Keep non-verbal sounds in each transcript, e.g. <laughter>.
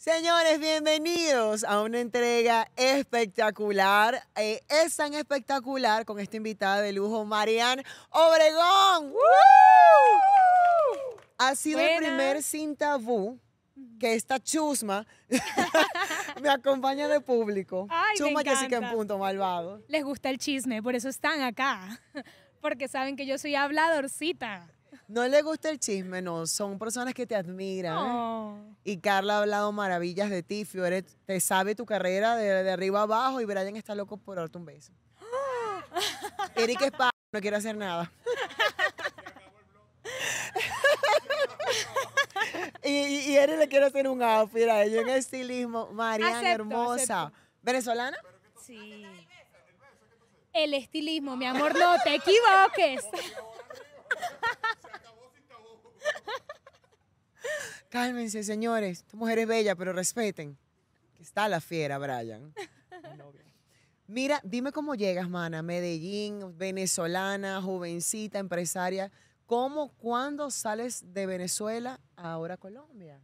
Señores, bienvenidos a una entrega espectacular. Eh, es tan espectacular con esta invitada de lujo, Marianne Obregón. Ha sido el primer sin tabú que esta chusma <laughs> <laughs> me acompaña de público. chusma que sí que en punto, malvado. Les gusta el chisme, por eso están acá. <laughs> Porque saben que yo soy habladorcita. No le gusta el chisme, no. Son personas que te admiran. Oh. Y Carla ha hablado maravillas de ti. Fiore te sabe tu carrera de, arriba abajo y Brian está loco por darte un beso. Erick <gasps> Eric es no quiere hacer nada. <laughs> y, y, Eric le quiere hacer un outfit a ella en estilismo. Mariana, hermosa. ¿Venezolana? Sí. El estilismo, mi amor, no te equivoques. Cálmense, señores. tu mujer es bella, pero respeten. está la fiera, Brian. Mira, dime cómo llegas, mana. Medellín, venezolana, jovencita, empresaria. ¿Cómo, cuándo sales de Venezuela ahora Colombia?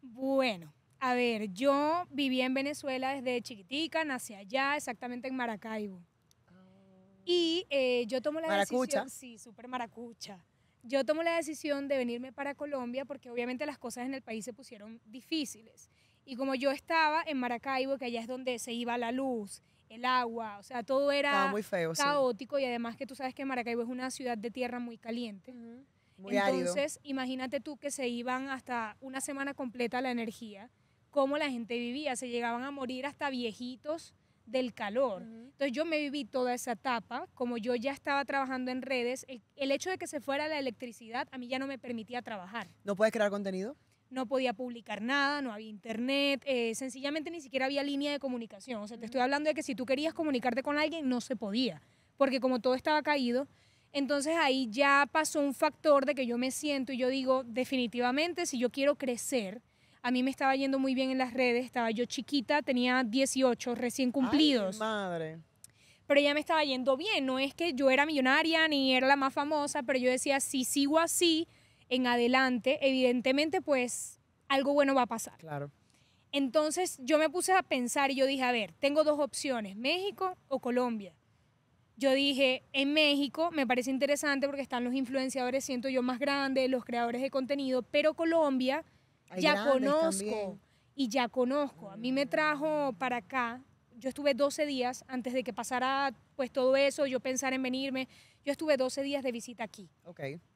Bueno, a ver, yo viví en Venezuela desde chiquitica, nací allá, exactamente en Maracaibo. Ah. Y eh, yo tomo la ¿Maracucha? decisión, sí, súper maracucha yo tomo la decisión de venirme para Colombia porque obviamente las cosas en el país se pusieron difíciles. Y como yo estaba en Maracaibo, que allá es donde se iba la luz, el agua, o sea, todo era caótico y además que tú sabes que Maracaibo es una ciudad de tierra muy caliente. Entonces, imagínate tú que se iban hasta una semana completa la energía, cómo la gente vivía, se llegaban a morir hasta viejitos del calor. Entonces yo me viví toda esa etapa, como yo ya estaba trabajando en redes, el, hecho de que se fuera la electricidad a mí ya no me permitía trabajar. ¿No puedes crear contenido? No podía publicar nada, no había internet, eh, sencillamente ni siquiera había línea de comunicación. O sea, te estoy hablando de que si tú querías comunicarte con alguien, no se podía, porque como todo estaba caído, entonces ahí ya pasó un factor de que yo me siento y yo digo, definitivamente, si yo quiero crecer, a mí me estaba yendo muy bien en las redes, estaba yo chiquita, tenía 18 recién cumplidos. madre. Pero ya me estaba yendo bien, no es que yo era millonaria ni era la más famosa, pero yo decía, si sigo así en adelante, evidentemente pues algo bueno va a pasar. Claro. Entonces yo me puse a pensar y yo dije, a ver, tengo dos opciones, México o Colombia. Yo dije, en México me parece interesante porque están los influenciadores, siento yo, más grandes, los creadores de contenido, pero Colombia ya conozco. Y ya conozco. A mí me trajo para acá. Yo estuve 12 días antes de que pasara pues todo eso, yo pensar en venirme. Yo estuve 12 días de visita aquí.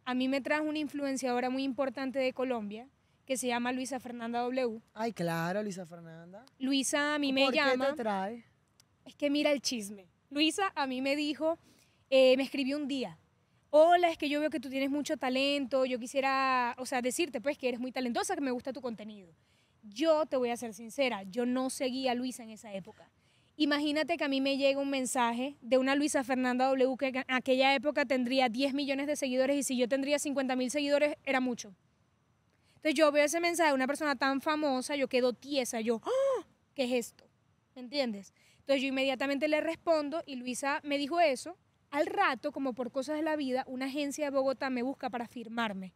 A mí me trajo una influenciadora muy importante de Colombia que se llama Luisa Fernanda W. Ay, claro, Luisa Fernanda. Luisa a mí me llama. ¿Por qué te trae? Es que mira el chisme. Luisa a mí me dijo, eh, me escribió un día hola, es que yo veo que tú tienes mucho talento, yo quisiera, o sea, decirte pues que eres muy talentosa, que me gusta tu contenido. Yo te voy a ser sincera, yo no seguía a Luisa en esa época. Imagínate que a mí me llega un mensaje de una Luisa Fernanda W que en aquella época tendría 10 millones de seguidores y si yo tendría 50 mil seguidores era mucho. Entonces yo veo ese mensaje de una persona tan famosa, yo quedo tiesa, yo, ¡Ah! ¿qué es esto? ¿Me entiendes? Entonces yo inmediatamente le respondo y Luisa me dijo eso al rato, como por cosas de la vida, una agencia de Bogotá me busca para firmarme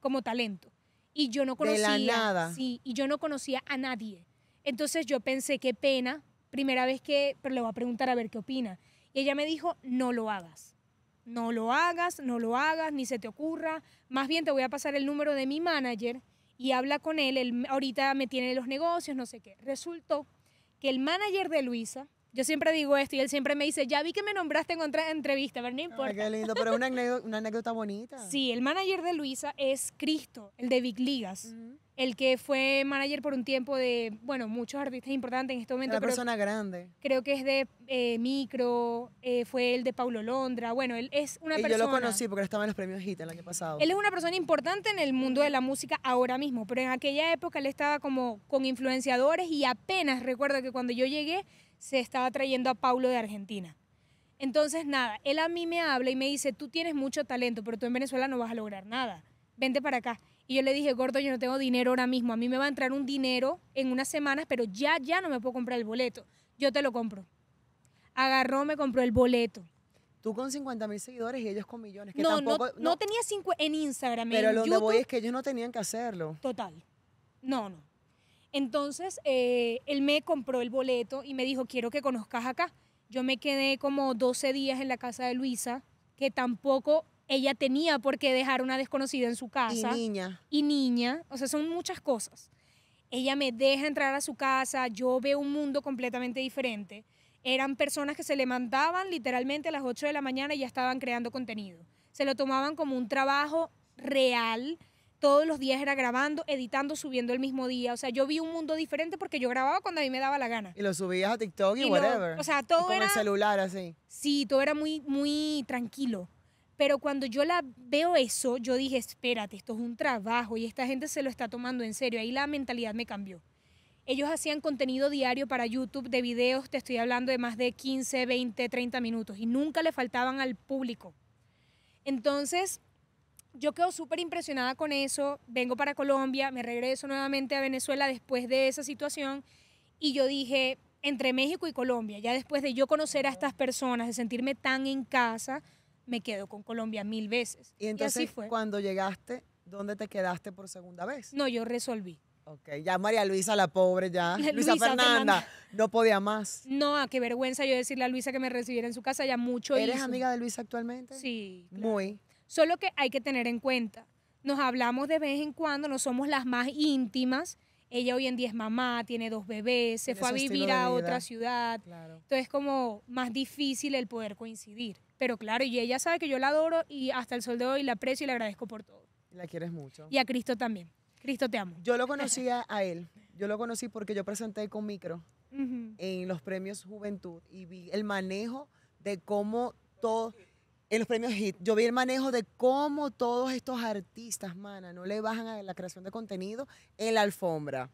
como talento. Y yo no conocía. nada. Sí, y yo no conocía a nadie. Entonces yo pensé, qué pena, primera vez que, pero le voy a preguntar a ver qué opina. Y ella me dijo, no lo hagas. No lo hagas, no lo hagas, ni se te ocurra. Más bien te voy a pasar el número de mi manager y habla con él. él ahorita me tiene los negocios, no sé qué. Resultó que el manager de Luisa yo siempre digo esto y él siempre me dice, ya vi que me nombraste en otra entrevista, pero no importa. qué lindo, pero una, anécdota, bonita. <laughs> Sí, el manager de Luisa es Cristo, el de Big Ligas, el que fue manager por un tiempo de, bueno, muchos artistas importantes en este momento. Una persona grande. Creo que es de eh, Micro, eh, fue el de Paulo Londra, bueno, él es una y persona... Yo lo conocí porque estaba en los premios Hit el año pasado. Él es una persona importante en el mundo de la música ahora mismo, pero en aquella época él estaba como con influenciadores y apenas recuerdo que cuando yo llegué se estaba trayendo a Paulo de Argentina. Entonces, nada, él a mí me habla y me dice, tú tienes mucho talento, pero tú en Venezuela no vas a lograr nada, vente para acá. Y yo le dije, gordo, yo no tengo dinero ahora mismo, a mí me va a entrar un dinero en unas semanas, pero ya, ya no me puedo comprar el boleto, yo te lo compro. Agarró, me compró el boleto. Tú con 50 mil seguidores y ellos con millones. no, no, tenía cinco en Instagram. Pero lo YouTube, voy es que ellos no tenían que hacerlo. Total. No, no. Entonces, eh, él me compró el boleto y me dijo, quiero que conozcas acá. Yo me quedé como 12 días en la casa de Luisa, que tampoco ella tenía por qué dejar una desconocida en su casa. Y niña. Y niña. O sea, son muchas cosas. Ella me deja entrar a su casa, yo veo un mundo completamente diferente. Eran personas que se le mandaban literalmente a las 8 de la mañana y ya estaban creando contenido. Se lo tomaban como un trabajo real, todos los días era grabando, editando, subiendo el mismo día. O sea, yo vi un mundo diferente porque yo grababa cuando a mí me daba la gana. Y lo subías a TikTok y, whatever. o sea, todo era... con el celular así. Sí, todo era muy, muy tranquilo. Pero cuando yo la veo eso, yo dije, espérate, esto es un trabajo y esta gente se lo está tomando en serio. Ahí la mentalidad me cambió. Ellos hacían contenido diario para YouTube de videos, te estoy hablando de más de 15, 20, 30 minutos y nunca le faltaban al público. Entonces, yo quedo súper impresionada con eso, vengo para Colombia, me regreso nuevamente a Venezuela después de esa situación y yo dije, entre México y Colombia, ya después de yo conocer a estas personas, de sentirme tan en casa, me quedo con Colombia mil veces. Y entonces cuando llegaste, ¿dónde te quedaste por segunda vez? No, yo resolví. Ok, ya María Luisa, la pobre, ya. <laughs> Luisa, Fernanda, no podía más. No, ah, qué vergüenza yo decirle a Luisa que me recibiera en su casa, ya mucho ¿Eres amiga de Luisa actualmente? Sí. Muy. Solo que hay que tener en cuenta, nos hablamos de vez en cuando, no somos las más íntimas. Ella hoy en día es mamá, tiene dos bebés, se fue a vivir a otra ciudad. Claro. Entonces es como más difícil el poder coincidir. Pero claro, y ella sabe que yo la adoro y hasta el sol de hoy la aprecio y le agradezco por todo. La quieres mucho. Y a Cristo también. Cristo te amo. Yo lo conocía a él. Yo lo conocí porque yo presenté con micro en los premios Juventud y vi el manejo de cómo todo en los premios HIT, yo vi el manejo de cómo todos estos artistas, mana, no le bajan a la creación de contenido en la alfombra,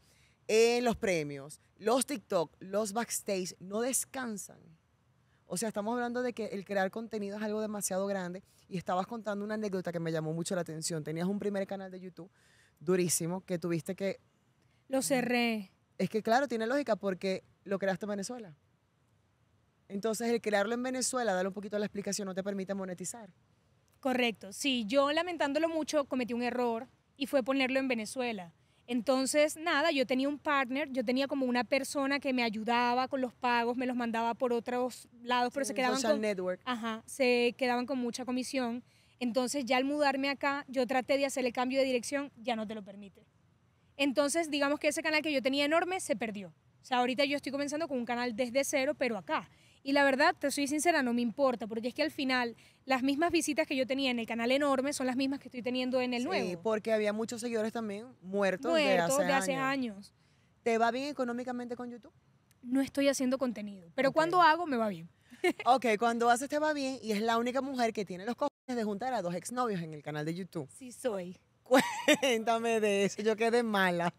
en los premios, los TikTok, los backstage, no descansan. O sea, estamos hablando de que el crear contenido es algo demasiado grande y estabas contando una anécdota que me llamó mucho la atención. Tenías un primer canal de YouTube durísimo que tuviste que... Lo cerré. Es que claro, tiene lógica porque lo creaste en Venezuela. Entonces, el crearlo en Venezuela, darle un poquito la explicación, no te permite monetizar. Correcto, sí, yo lamentándolo mucho cometí un error y fue ponerlo en Venezuela. Entonces, nada, yo tenía un partner, yo tenía como una persona que me ayudaba con los pagos, me los mandaba por otros lados, pero se quedaban con network. se quedaban con mucha comisión. Entonces, ya al mudarme acá, yo traté de hacerle cambio de dirección, ya no te lo permite. Entonces, digamos que ese canal que yo tenía enorme se perdió. O sea, ahorita yo estoy comenzando con un canal desde cero, pero acá. Y la verdad, te soy sincera, no me importa, porque es que al final las mismas visitas que yo tenía en el canal enorme son las mismas que estoy teniendo en el nuevo. Sí, porque había muchos seguidores también muertos, de, hace, años. ¿Te va bien económicamente con YouTube? No estoy haciendo contenido, pero cuando hago me va bien. <laughs> ok, cuando haces te va bien y es la única mujer que tiene los cojones de juntar a dos exnovios en el canal de YouTube. Sí soy. Cuéntame de eso, yo quedé mala,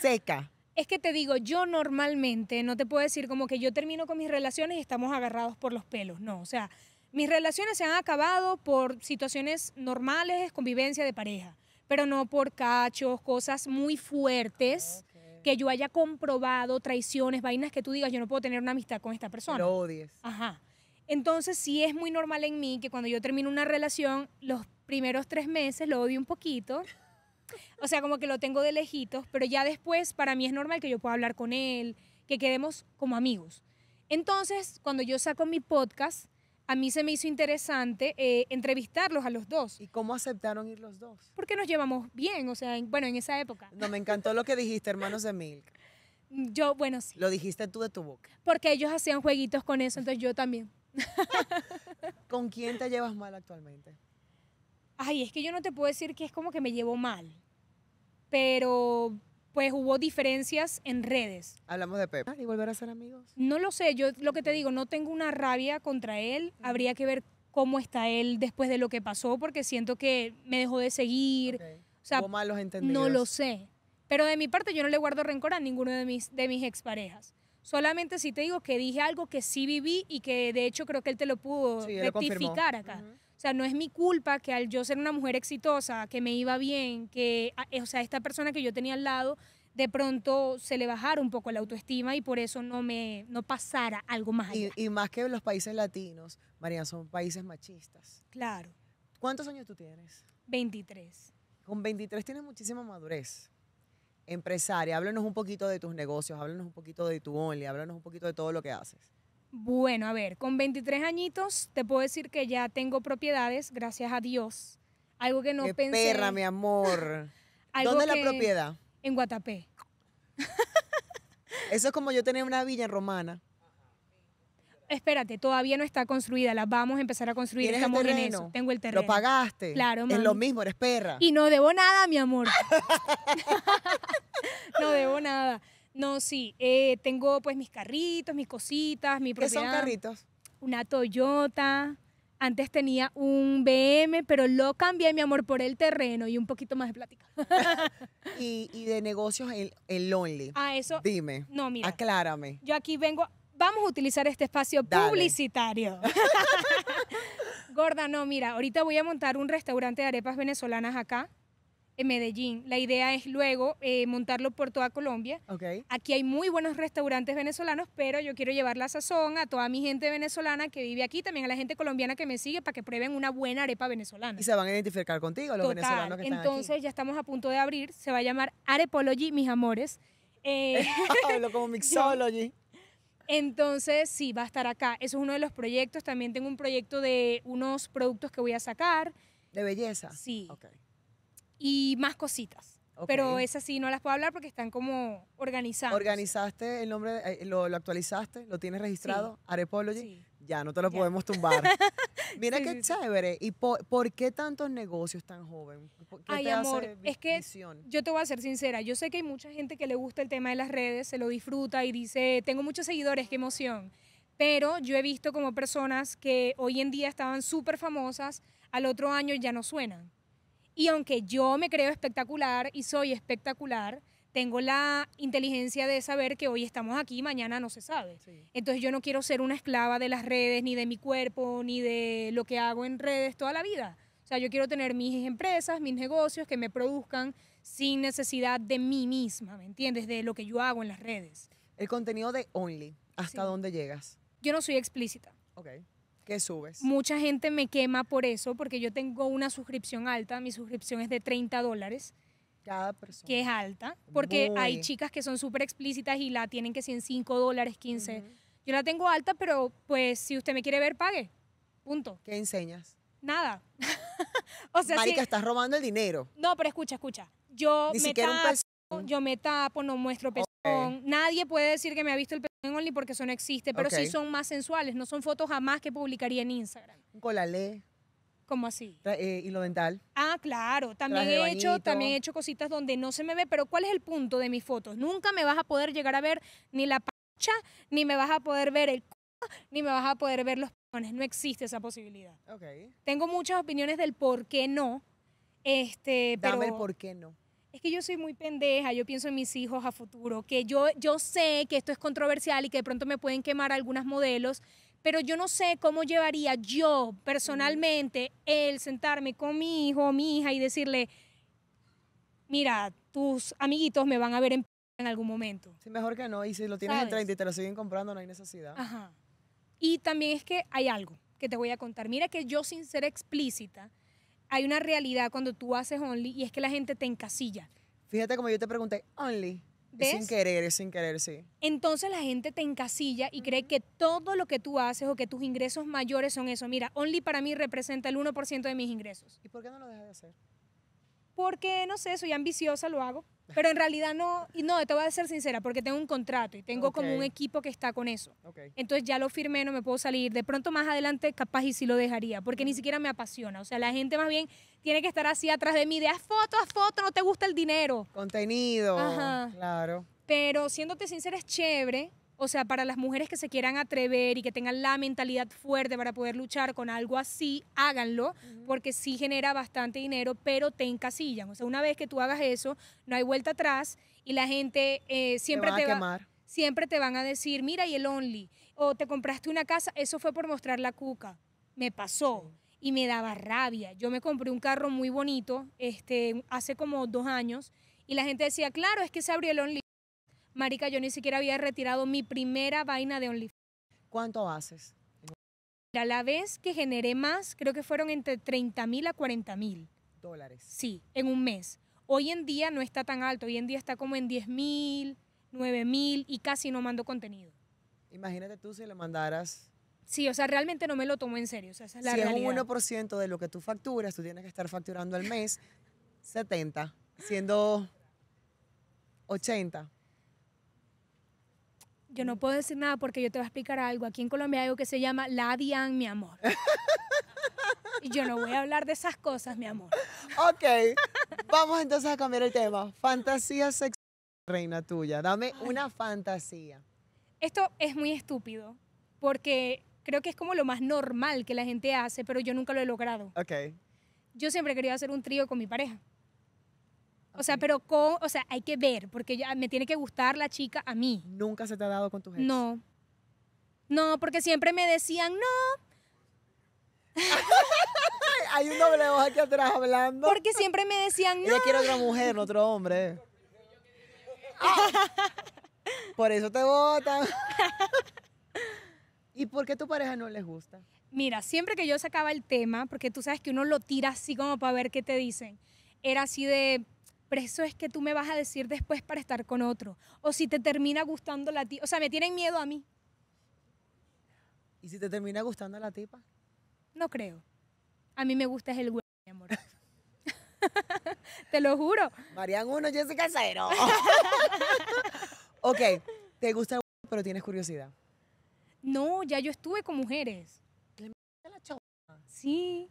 seca. Es que te digo, yo normalmente no te puedo decir como que yo termino con mis relaciones y estamos agarrados por los pelos, no, o sea, mis relaciones se han acabado por situaciones normales, convivencia de pareja, pero no por cachos, cosas muy fuertes ah, que yo haya comprobado, traiciones, vainas que tú digas, yo no puedo tener una amistad con esta persona. Lo odies. Ajá. Entonces sí es muy normal en mí que cuando yo termino una relación, los primeros tres meses lo odio un poquito o sea, como que lo tengo de lejitos, pero ya después para mí es normal que yo pueda hablar con él, que quedemos como amigos. Entonces, cuando yo saco mi podcast, a mí se me hizo interesante eh, entrevistarlos a los dos. ¿Y cómo aceptaron ir los dos? Porque nos llevamos bien, o sea, bueno, en esa época. No, me encantó lo que dijiste, hermanos de Milk. Mm, yo, bueno, sí. Lo dijiste tú de tu boca. Porque ellos hacían jueguitos con eso, entonces yo también. ¿Con quién te llevas mal actualmente? ay, es que yo no te puedo decir que es como que me llevo mal, pero pues hubo diferencias en redes. Hablamos de Pepe. Ah, ¿Y volver a ser amigos? No lo sé, yo lo que te digo, no tengo una rabia contra él, habría que ver cómo está él después de lo que pasó, porque siento que me dejó de seguir. O sea, No lo sé. Pero de mi parte yo no le guardo rencor a ninguno de mis, de mis exparejas. Solamente si te digo que dije algo que sí viví y que de hecho creo que él te lo pudo rectificar acá. O sea, no es mi culpa que al yo ser una mujer exitosa, que me iba bien, que, eh, o sea, esta persona que yo tenía al lado, de pronto se le bajara un poco la autoestima y por eso no me pasara algo más Y, y más que los países latinos, María, son países machistas. Claro. ¿Cuántos años tú tienes? 23. Con 23 tienes muchísima madurez empresaria, háblanos un poquito de tus negocios, háblanos un poquito de tu Only, háblanos un poquito de todo lo que haces. Bueno, a ver, con 23 añitos te puedo decir que ya tengo propiedades, gracias a Dios. Algo que no pensé. Perra, mi amor. <laughs> ¿Dónde la propiedad? En Guatapé. Eso es como yo tenía una villa en romana espérate, todavía no está construida, la vamos a empezar a construir. el en eso. Tengo el terreno. Lo pagaste. Claro, Es lo mismo, eres perra. Y no debo nada, mi amor. <laughs> no debo nada. No, sí. Eh, tengo pues mis carritos, mis cositas, mi propiedad. ¿Qué son carritos? Una Toyota. Antes tenía un BM, pero lo cambié, mi amor, por el terreno y un poquito más de plática. <laughs> y, de negocios, el, el Lonely. Ah, eso. Dime. No, mira. Aclárame. Yo aquí vengo vamos a utilizar este espacio publicitario. <laughs> Gorda, no, mira, ahorita voy a montar un restaurante de arepas venezolanas acá en Medellín. La idea es luego eh, montarlo por toda Colombia. Aquí hay muy buenos restaurantes venezolanos, pero yo quiero llevar la sazón a toda mi gente venezolana que vive aquí, también a la gente colombiana que me sigue para que prueben una buena arepa venezolana. Y se van a identificar contigo los venezolanos que Entonces, aquí? ya estamos a punto de abrir. Se va a llamar Arepology, mis amores. Eh, <laughs> Hablo como <laughs> mixology. Entonces, sí, va a estar acá. Eso es uno de los proyectos. También tengo un proyecto de unos productos que voy a sacar. ¿De belleza? Sí. Okay. Y más cositas. Pero esas sí no las puedo hablar porque están como organizadas. ¿Organizaste el nombre, eh, lo, actualizaste? ¿Lo tienes registrado? Arepology. Sí ya no te lo podemos tumbar. <laughs> Mira qué chévere. ¿Y por, qué tantos negocios tan joven? ¿Qué Ay, amor, es que yo te voy a ser sincera. Yo sé que hay mucha gente que le gusta el tema de las redes, se lo disfruta y dice, tengo muchos seguidores, qué emoción. Pero yo he visto como personas que hoy en día estaban súper famosas, al otro año ya no suenan. Y aunque yo me creo espectacular y soy espectacular, tengo la inteligencia de saber que hoy estamos aquí, mañana no se sabe. Entonces yo no quiero ser una esclava de las redes, ni de mi cuerpo, ni de lo que hago en redes toda la vida. O sea, yo quiero tener mis empresas, mis negocios que me produzcan sin necesidad de mí misma, ¿me entiendes? De lo que yo hago en las redes. El contenido de Only, ¿hasta dónde llegas? Yo no soy explícita. Ok. ¿Qué subes? Mucha gente me quema por eso, porque yo tengo una suscripción alta, mi suscripción es de 30 dólares cada persona. Que es alta, porque hay chicas que son súper explícitas y la tienen que 105 dólares, 15. Yo la tengo alta, pero pues si usted me quiere ver, pague. Punto. ¿Qué enseñas? Nada. <laughs> Marica, estás robando el dinero. No, pero escucha, escucha. Yo me tapo, yo me tapo, no muestro pezón. Nadie puede decir que me ha visto el pezón en Only porque eso no existe, pero sí son más sensuales, no son fotos jamás que publicaría en Instagram. Un colalé. ¿Cómo así? Eh, y lo dental. Ah, claro. También he hecho, también he hecho cositas donde no se me ve, pero ¿cuál es el punto de mis fotos? Nunca me vas a poder llegar a ver ni la pacha, ni me vas a poder ver el ni me vas a poder ver los pones. No existe esa posibilidad. Tengo muchas opiniones del por qué no. Este, Dame el por qué no. Es que yo soy muy pendeja, yo pienso en mis hijos a futuro, que yo, yo sé que esto es controversial y que de pronto me pueden quemar algunas modelos, pero yo no sé cómo llevaría yo personalmente el sentarme con mi hijo o mi hija y decirle, mira, tus amiguitos me van a ver en, en algún momento. Sí, mejor que no, y si lo tienes en 30 y te lo siguen comprando, no hay necesidad. Ajá. Y también es que hay algo que te voy a contar. Mira que yo sin ser explícita, hay una realidad cuando tú haces Only y es que la gente te encasilla. Fíjate como yo te pregunté, Only sin querer, sin querer, sí. Entonces la gente te encasilla y cree que todo lo que tú haces o que tus ingresos mayores son eso. Mira, Only para mí representa el 1% de mis ingresos. ¿Y por qué no lo dejas de hacer? Porque, no sé, soy ambiciosa, lo hago. Pero en realidad no, y no, te voy a ser sincera, porque tengo un contrato y tengo como un equipo que está con eso. Entonces ya lo firmé, no me puedo salir. De pronto más adelante capaz y sí lo dejaría, porque ni siquiera me apasiona. O sea, la gente más bien tiene que estar así atrás de mí, de haz ah, foto, haz ah, foto, no te gusta el dinero. Contenido. Ajá. Claro. Pero siéndote sincera, es chévere, o sea, para las mujeres que se quieran atrever y que tengan la mentalidad fuerte para poder luchar con algo así, háganlo, porque sí genera bastante dinero, pero te encasillan. O sea, una vez que tú hagas eso, no hay vuelta atrás y la gente eh, siempre te, va, siempre te van a decir, mira, y el Only, o te compraste una casa, eso fue por mostrar la cuca. Me pasó. y me daba rabia. Yo me compré un carro muy bonito este, hace como dos años y la gente decía, claro, es que se abrió el Only. Marica, yo ni siquiera había retirado mi primera vaina de OnlyFans. ¿Cuánto haces? A la vez que generé más, creo que fueron entre 30 mil a 40 mil. Dólares. Sí, en un mes. Hoy en día no está tan alto, hoy en día está como en 10 mil, 9 mil y casi no mando contenido. Imagínate tú si le mandaras... Sí, o sea, realmente no me lo tomo en serio. O es si es un 1% de lo que tú facturas, tú tienes que estar facturando al mes 70, siendo 80. Yo no puedo decir nada porque yo te voy a explicar algo. Aquí en Colombia hay algo que se llama la DIAN, mi amor. y yo no voy a hablar de esas cosas, mi amor. Ok, vamos entonces a cambiar el tema. Fantasía sexual, reina tuya. Dame una fantasía. Esto es muy estúpido porque creo que es como lo más normal que la gente hace, pero yo nunca lo he logrado. Ok. Yo siempre he querido hacer un trío con mi pareja. O sea, pero con, o sea, hay que ver, porque ya me tiene que gustar la chica a mí. ¿Nunca se te ha dado con tus ex? No. No, porque siempre me decían, no. <laughs> Hay un doble voz aquí atrás hablando. Porque siempre me decían, no. Yo quiero otra mujer, no otro hombre. <laughs> por eso te votan. <laughs> ¿Y por qué tu pareja no les gusta? Mira, siempre que yo sacaba el tema, porque tú sabes que uno lo tira así como para ver qué te dicen, era así de, pero eso es que tú me vas a decir después para estar con otro. O si te termina gustando la tipa. O sea, me tienen miedo a mí. ¿Y si te termina gustando la tipa? No creo. A mí me gusta es el güey, mi amor. <laughs> te lo juro. Marian 1, Jessica 0. ok, te gusta el güey, pero tienes curiosidad. No, ya yo estuve con mujeres. La sí.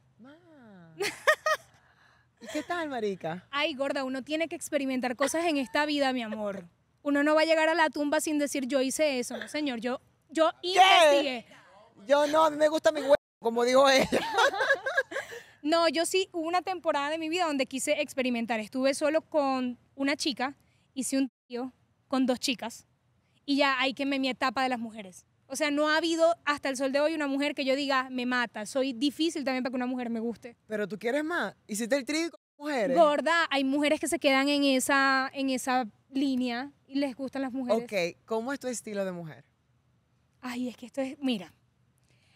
¿Qué tal, marica? Ay, gorda, uno tiene que experimentar cosas en esta vida, mi amor. Uno no va a llegar a la tumba sin decir yo hice eso, no, señor. Yo, yo investigué. Yo no, a mí me gusta mi huevo, como dijo ella. <laughs> no, yo sí, hubo una temporada de mi vida donde quise experimentar. Estuve solo con una chica, hice un tío con dos chicas y ya hay que me mi etapa de las mujeres. O sea, no ha habido hasta el sol de hoy una mujer que yo diga, me mata, soy difícil también para que una mujer me guste. Pero tú quieres más. Hiciste el trío Gorda, hay mujeres que se quedan en esa, en esa línea y les gustan las mujeres. Ok, ¿cómo es tu estilo de mujer? Ay, es que esto es, mira,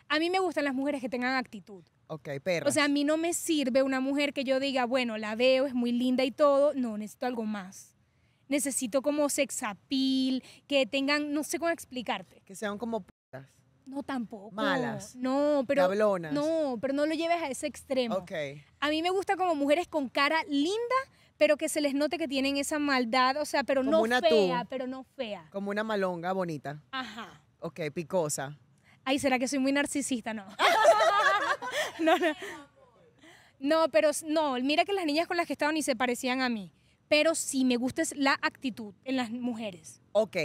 a mí me gustan las mujeres que tengan actitud. Ok, pero. O sea, a mí no me sirve una mujer que yo diga, bueno, la veo, es muy linda y todo. No, necesito algo más. Necesito como sex appeal, que tengan, no sé cómo explicarte. Que sean como putas. No, tampoco. Malas. No, pero. No, pero no lo lleves a ese extremo. Ok. A mí me gusta como mujeres con cara linda, pero que se les note que tienen esa maldad, o sea, pero como no una fea, pero no fea. Como una malonga bonita. Ajá. Ok, picosa. Ay, ¿será que soy muy narcisista? No. <laughs> no, no. No, pero no, mira que las niñas con las que estaba ni se parecían a mí. Pero sí me gusta la actitud en las mujeres. Ok.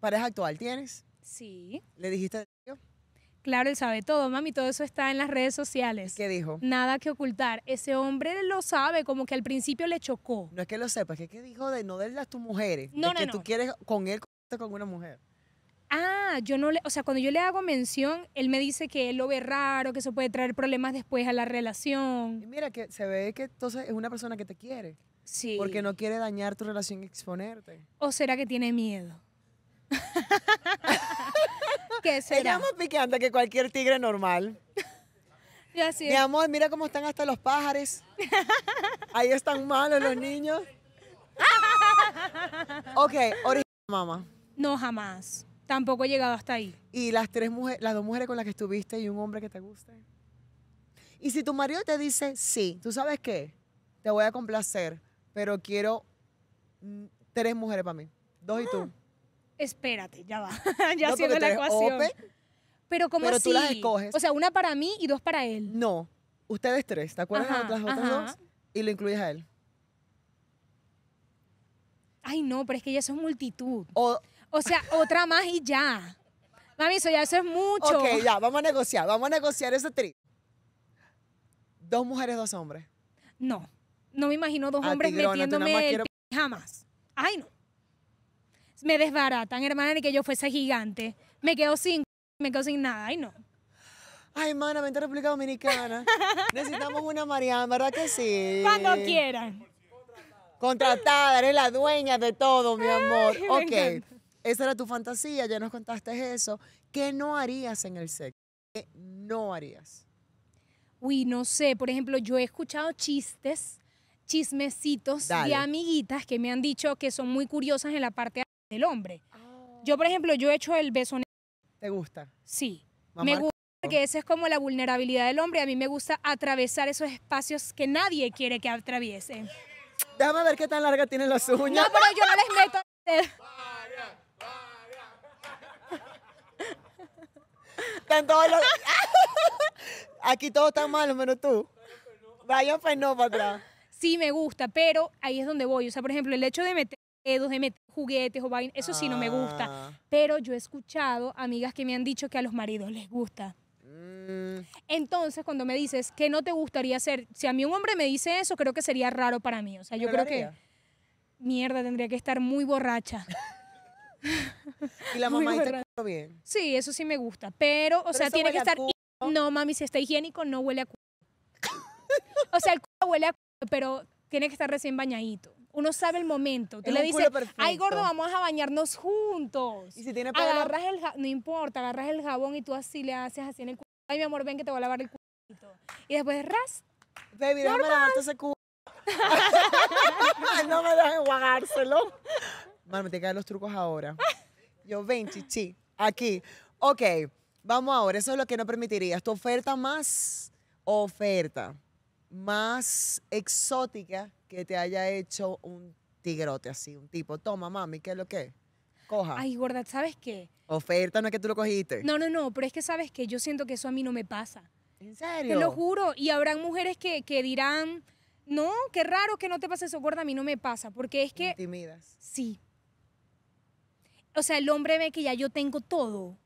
¿Pareja actual tienes? Sí. ¿Le dijiste Claro, él sabe todo, mami, todo eso está en las redes sociales. ¿Qué dijo? Nada que ocultar. Ese hombre lo sabe, como que al principio le chocó. No es que lo sepa, es que ¿qué dijo de no darle a tus mujeres? No, de no, que tú quieres con él con una mujer. Ah, yo no le, o sea, cuando yo le hago mención, él me dice que él lo ve raro, que eso puede traer problemas después a la relación. mira que se ve que entonces es una persona que te quiere. Sí. Porque no quiere dañar tu relación y exponerte. ¿O será que tiene miedo? <laughs> qué será? <laughs> Ella es más que cualquier tigre normal. Y <laughs> así Mi amor, mira cómo están hasta los pájaros. <laughs> Ahí están malos los niños. ok, original mamá. No, jamás. Tampoco he llegado hasta ahí. ¿Y las tres mujeres, las dos mujeres con las que estuviste y un hombre que te guste? Y si tu marido te dice, sí, ¿tú sabes qué? Te voy a complacer, pero quiero mm, tres mujeres para mí. Dos y tú. Ah espérate, ya va, <laughs> <laughs> ya haciendo la ecuación. pero como pero tú las escoges. O sea, una para mí y dos para él. No, ustedes tres, ¿te acuerdas de las otras dos? Y lo incluyes a él. Ay, no, pero es que ya eso es multitud. O, sea, <laughs> otra más y ya. Mami, eso ya eso es mucho. Ok, ya, vamos a negociar, vamos a negociar ese tri. Dos mujeres, dos hombres. No, no me imagino dos hombres metiéndome el jamás. Ay, no me desbaratan, hermana, ni que yo fuese gigante. Me quedo sin, me quedo sin nada, ay no. Ay, hermana, vente a República Dominicana. <laughs> Necesitamos una Mariana, ¿verdad que sí? Cuando quieran. Contratada, eres la dueña de todo, mi amor. ok, esa era tu fantasía, ya nos contaste eso. ¿Qué no harías en el sexo? ¿Qué no harías? Uy, no sé, por ejemplo, yo he escuchado chistes, chismecitos y de amiguitas que me han dicho que son muy curiosas en la parte del hombre. Ah. Yo, por ejemplo, yo he hecho el beso negro. ¿Te gusta? Sí. me gusta porque esa es como la vulnerabilidad del hombre. A mí me gusta atravesar esos espacios que nadie quiere que atraviese. Déjame ver qué tan larga tienen las uñas. No, pero yo no les meto. Vaya, <laughs> todos los... Aquí todos están malos, menos tú. Vaya pues no, para Sí, me gusta, pero ahí es donde voy. O sea, por ejemplo, el hecho de meter de meter juguetes o vainas, Eso sí no me gusta. Ah. Pero yo he escuchado amigas que me han dicho que a los maridos les gusta. Mm. Entonces, cuando me dices que no te gustaría hacer, si a mí un hombre me dice eso, creo que sería raro para mí. O sea, yo creo que mierda, tendría que estar muy borracha. <laughs> y la <laughs> mamá está bien. Sí, eso sí me gusta, pero o sea, tiene que estar no, mami, si está higiénico no huele a <laughs> o sea, el culo huele a pero tiene que estar recién bañadito uno sabe el momento. Tú le dices, ay gordo, vamos a bañarnos juntos. Y si tiene para el no importa, agarras el jabón y tú así le haces así en el cuerpo Ay, mi amor, ven que te voy a lavar el culo. Y después, ras. Baby, déjame lavarte ese cu... <laughs> no me dejes guagárselo. Mano, me que dar los trucos ahora. Yo, ven, chichi, aquí. Ok, vamos ahora. Eso es lo que no permitiría Tu oferta más oferta, más exótica que te haya hecho un tigrote así, un tipo, toma mami, ¿qué es lo que Coja. Ay, gorda, ¿sabes qué? Oferta no es que tú lo cogiste. No, no, no, pero es que sabes que yo siento que eso a mí no me pasa. ¿En serio? Te lo juro. Y habrán mujeres que, dirán, no, qué raro que no te pase eso, gorda, a mí no me pasa. Porque es que... Intimidas. Sí. O sea, el hombre ve que ya yo tengo todo.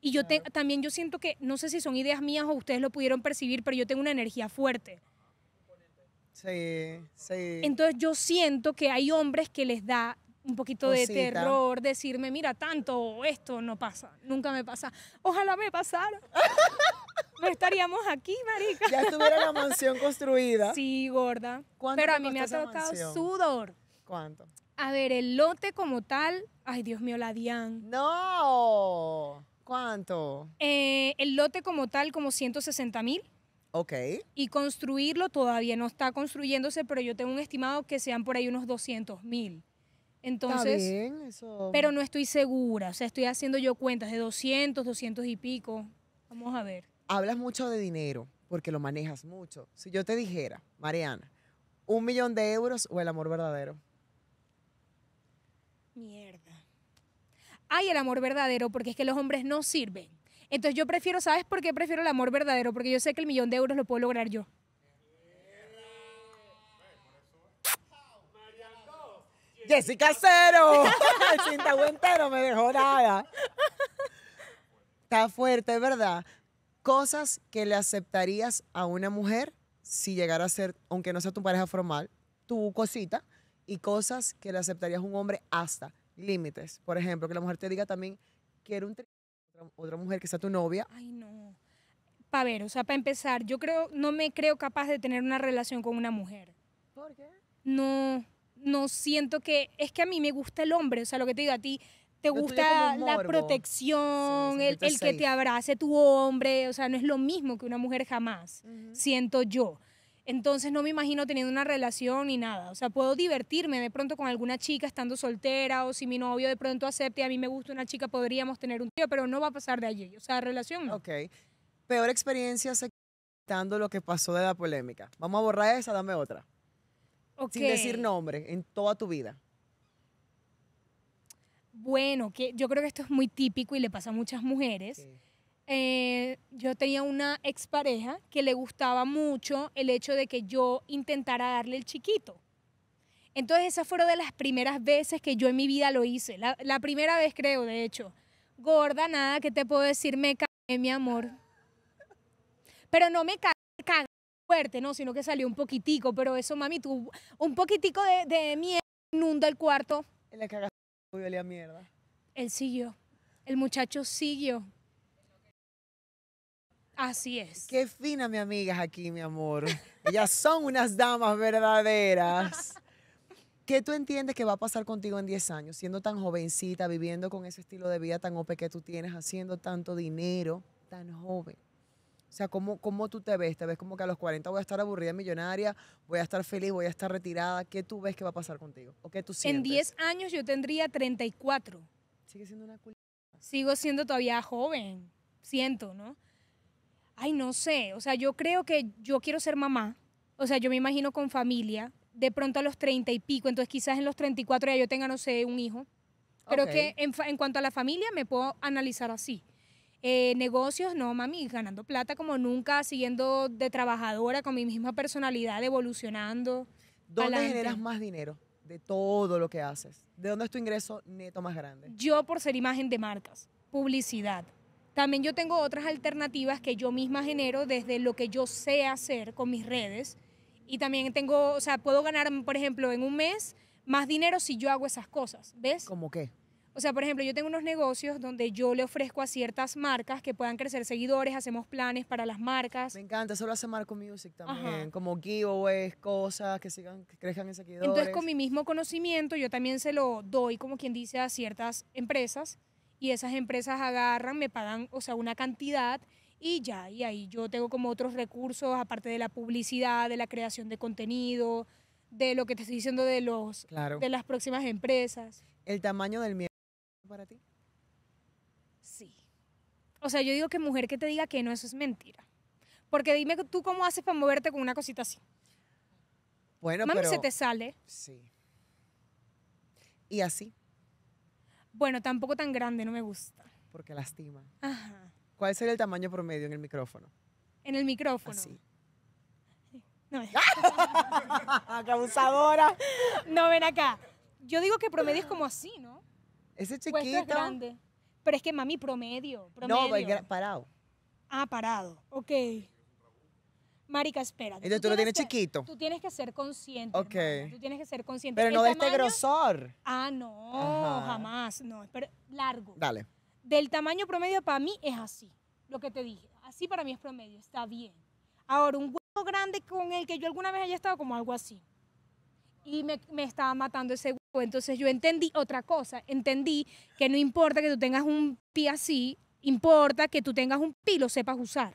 Y yo también yo siento que, no sé si son ideas mías o ustedes lo pudieron percibir, pero yo tengo una energía fuerte. Sí, sí. Entonces yo siento que hay hombres que les da un poquito de terror decirme, mira, tanto esto no pasa, nunca me pasa. Ojalá me pasara. <laughs> no estaríamos aquí, marica. Ya estuviera la mansión construida. Sí, gorda. Pero a mí me ha tocado sudor. ¿Cuánto? A ver, el lote como tal, ay Dios mío, la Dian. No. ¿Cuánto? Eh, el lote como tal, como 160 mil. Y construirlo todavía no está construyéndose, pero yo tengo un estimado que sean por ahí unos 200 mil. Entonces, eso... pero no estoy segura, o sea, estoy haciendo yo cuentas de 200, 200 y pico. Vamos a ver. Hablas mucho de dinero, porque lo manejas mucho. Si yo te dijera, Mariana, un millón de euros o el amor verdadero. Mierda. Hay el amor verdadero, porque es que los hombres no sirven. Entonces yo prefiero, ¿sabes por qué prefiero el amor verdadero? Porque yo sé que el millón de euros lo puedo lograr yo. Jessica Cero, <laughs> el me dejó nada. Está fuerte, es verdad. Cosas que le aceptarías a una mujer si llegara a ser, aunque no sea tu pareja formal, tu cosita, y cosas que le aceptarías a un hombre hasta límites. Por ejemplo, que la mujer te diga también, quiero un otra mujer que sea tu novia. Ay, no. Para ver, o sea, para empezar, yo creo, no me creo capaz de tener una relación con una mujer. ¿Por qué? No, no siento que, es que a mí me gusta el hombre, o sea, lo que te digo a ti, te gusta la protección, el, que te abrace tu hombre, o sea, no es lo mismo que una mujer jamás, siento yo. Entonces no me imagino teniendo una relación ni nada. O sea, puedo divertirme de pronto con alguna chica estando soltera o si mi novio de pronto acepte y a mí me gusta una chica, podríamos tener un tío, pero no va a pasar de allí. O sea, relación no. Ok. Peor experiencia aceptando lo que pasó de la polémica. Vamos a borrar esa, dame otra. Okay. Sin decir nombre, en toda tu vida. Bueno, que yo creo que esto es muy típico y le pasa a muchas mujeres. Eh, yo tenía una expareja que le gustaba mucho el hecho de que yo intentara darle el chiquito. Entonces esas fueron de las primeras veces que yo en mi vida lo hice. La, primera vez creo, de hecho. Gorda, nada que te puedo decir, me cagué, mi amor. Pero no me cagué, fuerte, no, sino que salió un poquitico. Pero eso, mami, tú, un poquitico de, de mierda inunda el cuarto. Él mierda. Él siguió. El muchacho siguió. Así es. Qué fina, mi amigas aquí, mi amor. Ellas son unas damas verdaderas. <laughs> ¿Qué tú entiendes que va a pasar contigo en 10 años, siendo tan jovencita, viviendo con ese estilo de vida tan OPE que tú tienes, haciendo tanto dinero, tan joven? O sea, ¿cómo, ¿cómo tú te ves? ¿Te ves como que a los 40 voy a estar aburrida millonaria, voy a estar feliz, voy a estar retirada? ¿Qué tú ves que va a pasar contigo? ¿O qué tú sientes? En 10 años yo tendría 34. Sigue siendo una culpa. Sigo siendo todavía joven, siento, ¿no? ay, no sé, o sea, yo creo que yo quiero ser mamá, o sea, yo me imagino con familia, de pronto a los treinta y pico, entonces quizás en los 34 ya yo tenga, no sé, un hijo. Pero que en, cuanto a la familia me puedo analizar así. Eh, negocios, no, mami, ganando plata como nunca, siguiendo de trabajadora con mi misma personalidad, evolucionando. ¿Dónde generas más dinero de todo lo que haces? ¿De dónde es tu ingreso neto más grande? Yo por ser imagen de marcas, publicidad, también yo tengo otras alternativas que yo misma genero desde lo que yo sé hacer con mis redes. Y también tengo, o sea, puedo ganar, por ejemplo, en un mes más dinero si yo hago esas cosas, ¿ves? ¿Cómo qué? O sea, por ejemplo, yo tengo unos negocios donde yo le ofrezco a ciertas marcas que puedan crecer seguidores, hacemos planes para las marcas. Me encanta, eso lo hace Marco Music también, como giveaways, cosas que sigan, que crezcan en seguidores. Entonces, con mi mismo conocimiento, yo también se lo doy, como quien dice, a ciertas empresas y esas empresas agarran, me pagan, o sea, una cantidad y ya, y ahí yo tengo como otros recursos, aparte de la publicidad, de la creación de contenido, de lo que te estoy diciendo de los de las próximas empresas. ¿El tamaño del miedo para ti? Sí. O sea, yo digo que mujer que te diga que no, eso es mentira. Porque dime tú cómo haces para moverte con una cosita así. Bueno, Mami, pero... se te sale. Sí. Y así. Bueno, tampoco tan grande, no me gusta. Porque lastima. Ajá. ¿Cuál sería el tamaño promedio en el micrófono? En el micrófono. Sí. No. <laughs> ¡Qué abusadora! No, ven acá. Yo digo que promedio es como así, ¿no? Ese chiquito. grande. Pero es que mami, promedio. promedio. No, parado. Ah, parado. Ok marica, espera. Entonces tú, lo tienes, chiquito. Tú tienes que ser consciente. Ok. tú tienes que ser consciente. Pero no de este grosor. Ah, no, jamás, no. Pero largo. Dale. Del tamaño promedio para mí es así, lo que te dije. Así para mí es promedio, está bien. Ahora, un huevo grande con el que yo alguna vez haya estado como algo así. Y me, estaba matando ese huevo. Entonces yo entendí otra cosa. Entendí que no importa que tú tengas un pie así, importa que tú tengas un pilo, lo sepas usar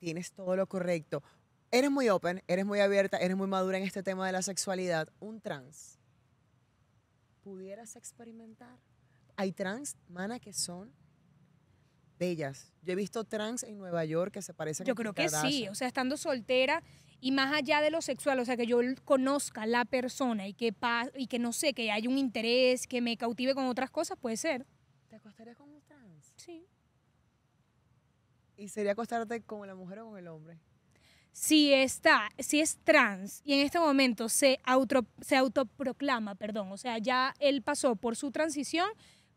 tienes todo lo correcto. Eres muy open, eres muy abierta, eres muy madura en este tema de la sexualidad. Un trans, ¿pudieras experimentar? Hay trans, mana, que son bellas. Yo he visto trans en Nueva York que se parecen Yo creo que sí, o sea, estando soltera y más allá de lo sexual, o sea, que yo conozca la persona y que, y que no sé, que hay un interés, que me cautive con otras cosas, puede ser. ¿Te acostarías con un trans? Sí. ¿Y sería acostarte con la mujer o con el hombre? Si está, si es trans y en este momento se, se autoproclama, perdón, o sea, ya él pasó por su transición,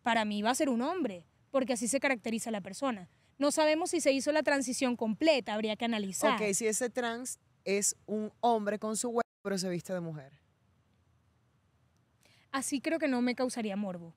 para mí va a ser un hombre, porque así se caracteriza la persona. No sabemos si se hizo la transición completa, habría que analizar. Ok, si ese trans es un hombre con su huevo, pero se viste de mujer. Así creo que no me causaría morbo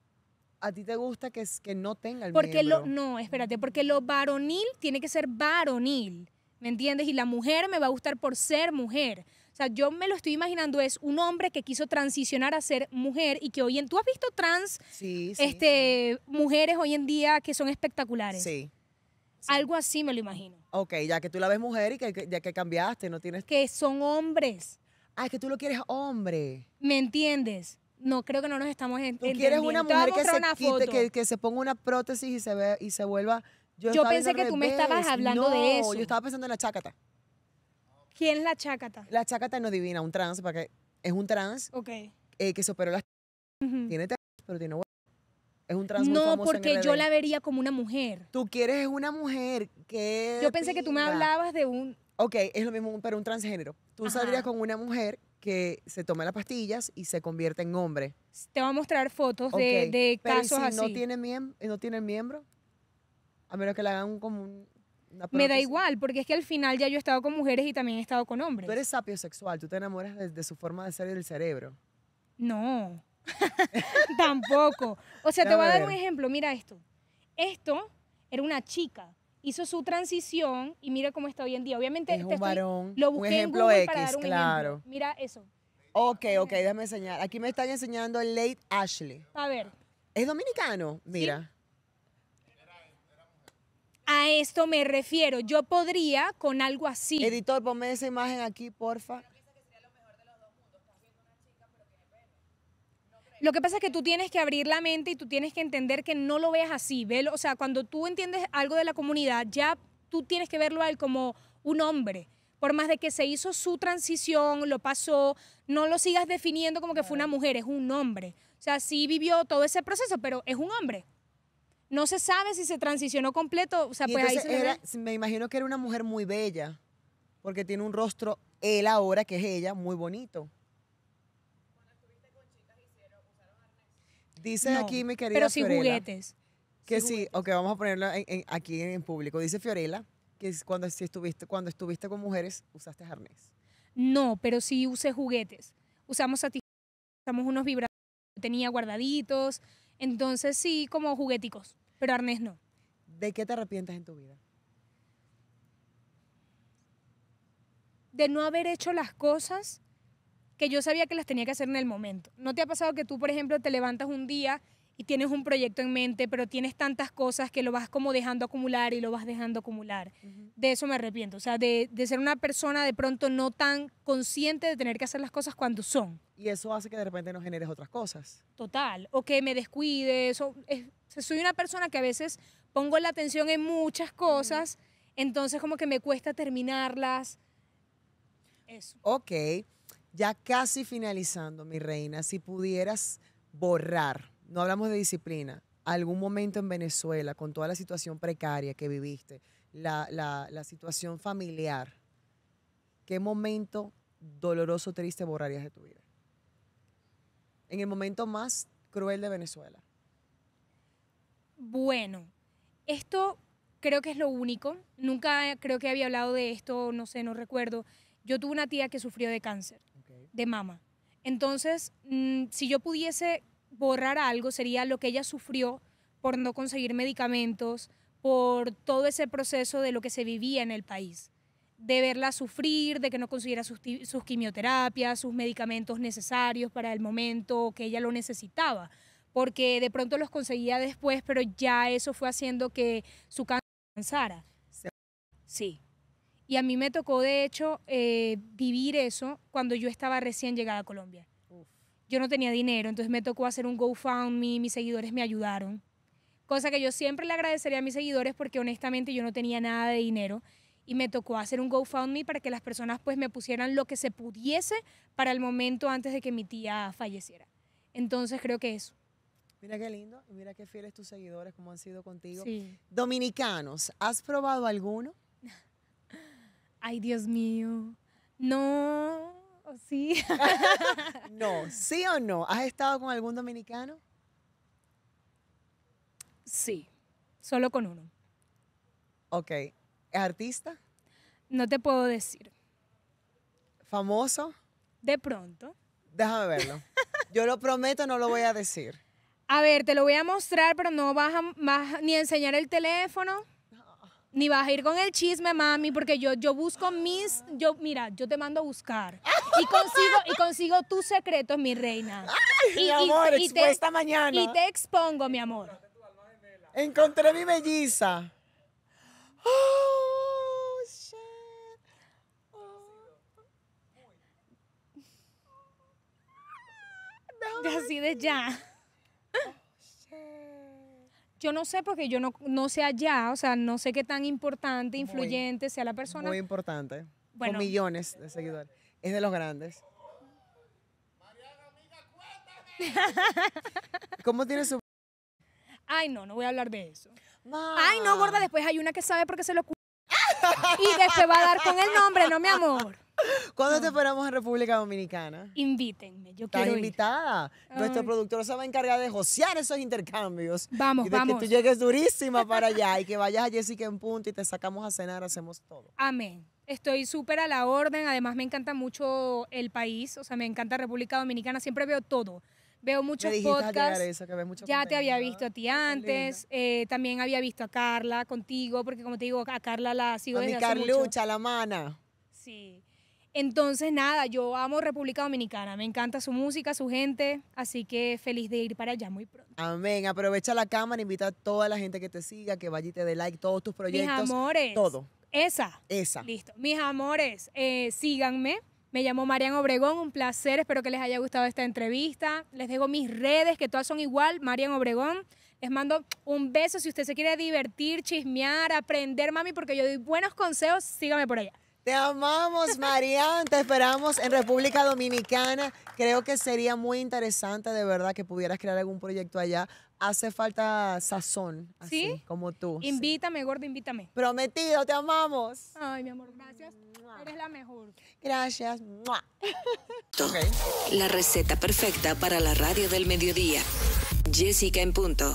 a ti te gusta que, es, que no tenga el porque Lo, no, espérate, porque lo varonil tiene que ser varonil, ¿me entiendes? Y la mujer me va a gustar por ser mujer. O sea, yo me lo estoy imaginando es un hombre que quiso transicionar a ser mujer y que hoy en tú has visto trans este mujeres hoy en día que son espectaculares. Sí. Algo así me lo imagino. Ok, ya que tú la ves mujer y que, ya que cambiaste, no tienes que son hombres. Ah, es que tú lo quieres hombre. ¿Me entiendes? no creo que no nos estamos entendiendo. ¿Tú quieres una mujer que se, quite, que, se ponga una prótesis y se, ve, y se vuelva... Yo, pensé que tú me estabas hablando de eso. yo estaba pensando en la chácata. ¿Quién es la chácata? La chácata no divina, un trans, para es un trans okay. Eh, que se operó las... Tiene pero tiene es un trans No, muy famoso porque yo la vería como una mujer. Tú quieres una mujer que... Yo pensé que tú me hablabas de un... Ok, es lo mismo, pero un transgénero. Tú saldrías con una mujer que se tome las pastillas y se convierte en hombre. Te voy a mostrar fotos de, casos si así. No tiene, eh, no tiene miembro, a menos que le hagan como una una Me da igual, porque es que al final ya yo he estado con mujeres y también he estado con hombres. Tú eres sexual, tú te enamoras de, su forma de ser y del cerebro. No, <laughs> tampoco. O sea, te voy a dar un ejemplo, mira esto. Esto era una chica hizo su transición y mira cómo está hoy en día. Obviamente, es un lo busqué un ejemplo en para dar un claro. Mira eso. Ok, ok, déjame enseñar. Aquí me están enseñando el late Ashley. A ver. ¿Es dominicano? Mira. A esto me refiero. Yo podría con algo así. Editor, ponme esa imagen aquí, porfa. Lo que pasa es que tú tienes que abrir la mente y tú tienes que entender que no lo veas así, ¿velo? O sea, cuando tú entiendes algo de la comunidad, ya tú tienes que verlo a él como un hombre. Por más de que se hizo su transición, lo pasó, no lo sigas definiendo como que fue una mujer, es un hombre. O sea, sí vivió todo ese proceso, pero es un hombre. No se sabe si se transicionó completo. O sea, pues Me imagino que era una mujer muy bella, porque tiene un rostro, él ahora, que es ella, muy bonito. Dice aquí mi querida Pero juguetes. Que sí, o que vamos a ponerlo aquí en público. Dice Fiorella que cuando, estuviste, cuando estuviste con mujeres usaste arnés. No, pero sí usé juguetes. Usamos usamos unos vibradores tenía guardaditos. Entonces sí, como jugueticos, pero arnés no. ¿De qué te arrepientes en tu vida? De no haber hecho las cosas que yo sabía que las tenía que hacer en el momento. ¿No te ha pasado que tú, por ejemplo, te levantas un día y tienes un proyecto en mente, pero tienes tantas cosas que lo vas como dejando acumular y lo vas dejando acumular? De eso me arrepiento, o sea, de, ser una persona de pronto no tan consciente de tener que hacer las cosas cuando son. Y eso hace que de repente no generes otras cosas. Total, o que me descuide, soy una persona que a veces pongo la atención en muchas cosas, entonces como que me cuesta terminarlas. Eso. Ok. Ya casi finalizando, mi reina, si pudieras borrar, no hablamos de disciplina, algún momento en Venezuela con toda la situación precaria que viviste, la, situación familiar, ¿qué momento doloroso, triste borrarías de tu vida? En el momento más cruel de Venezuela. Bueno, esto creo que es lo único. Nunca creo que había hablado de esto, no sé, no recuerdo. Yo tuve una tía que sufrió de cáncer de mama. Entonces, mm, si yo pudiese borrar algo, sería lo que ella sufrió por no conseguir medicamentos, por todo ese proceso de lo que se vivía en el país, de verla sufrir, de que no consiguiera sus, sus quimioterapias, sus medicamentos necesarios para el momento que ella lo necesitaba, porque de pronto los conseguía después, pero ya eso fue haciendo que su cáncer avanzara. Sí, y a mí me tocó, de hecho, eh, vivir eso cuando yo estaba recién llegada a Colombia. Yo no tenía dinero, entonces me tocó hacer un GoFundMe, mis seguidores me ayudaron. Cosa que yo siempre le agradecería a mis seguidores porque honestamente yo no tenía nada de dinero y me tocó hacer un GoFundMe para que las personas pues me pusieran lo que se pudiese para el momento antes de que mi tía falleciera. Entonces creo que eso. Mira qué lindo mira qué fieles tus seguidores, como han sido contigo. Dominicanos, ¿has probado alguno? Ay, Dios mío. No, sí. <laughs> no, sí o no. ¿Has estado con algún dominicano? Sí, solo con uno. Ok. ¿Es artista? No te puedo decir. ¿Famoso? De pronto. Déjame verlo. Yo lo prometo, no lo voy a decir. A ver, te lo voy a mostrar, pero no vas a, ni enseñar el teléfono ni vas a ir con el chisme, mami, porque yo, yo busco mis, yo, mira, yo te mando a buscar. Y consigo, y consigo tus secretos, mi reina. y, mi te, mañana. Y te expongo, mi amor. Encontré mi belleza. Oh, shit. Oh. Así de ya. Oh, yo no sé porque yo no, sé allá, o sea, no sé qué tan importante, influyente sea la persona. Muy importante. Bueno. Con millones de seguidores. Es de los grandes. <laughs> ¿Cómo tiene su...? Ay, no, no voy a hablar de eso. Ay, no, gorda, después hay una que sabe porque se lo... <laughs> y después va a dar con el nombre, no, mi amor. ¿Cuándo te ah. esperamos en República Dominicana? Invítenme, yo Estás invitada. Nuestro productor se va a encargar de josear esos intercambios. Vamos, y de vamos. que tú llegues durísima <laughs> para allá y que vayas a Jessica en punto y te sacamos a cenar, hacemos todo. Amén. Estoy súper a la orden, además me encanta mucho el país, o sea, me encanta República Dominicana, siempre veo todo. Veo muchos podcasts. ya te había visto a ti antes, eh, también había visto a Carla contigo, porque como te digo, a Carla la sigo a desde mi Carlucha, la mana. Sí. Entonces, nada, yo amo República Dominicana, me encanta su música, su gente, así que feliz de ir para allá muy pronto. Amén, aprovecha la cámara, invita a toda la gente que te siga, que vaya y te dé like, todos tus proyectos. Mis amores. Todo. Esa. Esa. Listo. Mis amores, eh, síganme. Me llamo Marian Obregón, un placer, espero que les haya gustado esta entrevista. Les dejo mis redes, que todas son igual, Marian Obregón. Les mando un beso si usted se quiere divertir, chismear, aprender, mami, porque yo doy buenos consejos, síganme por allá. Te amamos, Marian. Te esperamos en República Dominicana. Creo que sería muy interesante, de verdad, que pudieras crear algún proyecto allá. Hace falta sazón, así como tú. Invítame, gorda, gordo, invítame. Prometido, te amamos. Ay, mi amor, gracias. Eres la mejor. Gracias. <laughs> La receta perfecta para la radio del mediodía. Jessica en punto.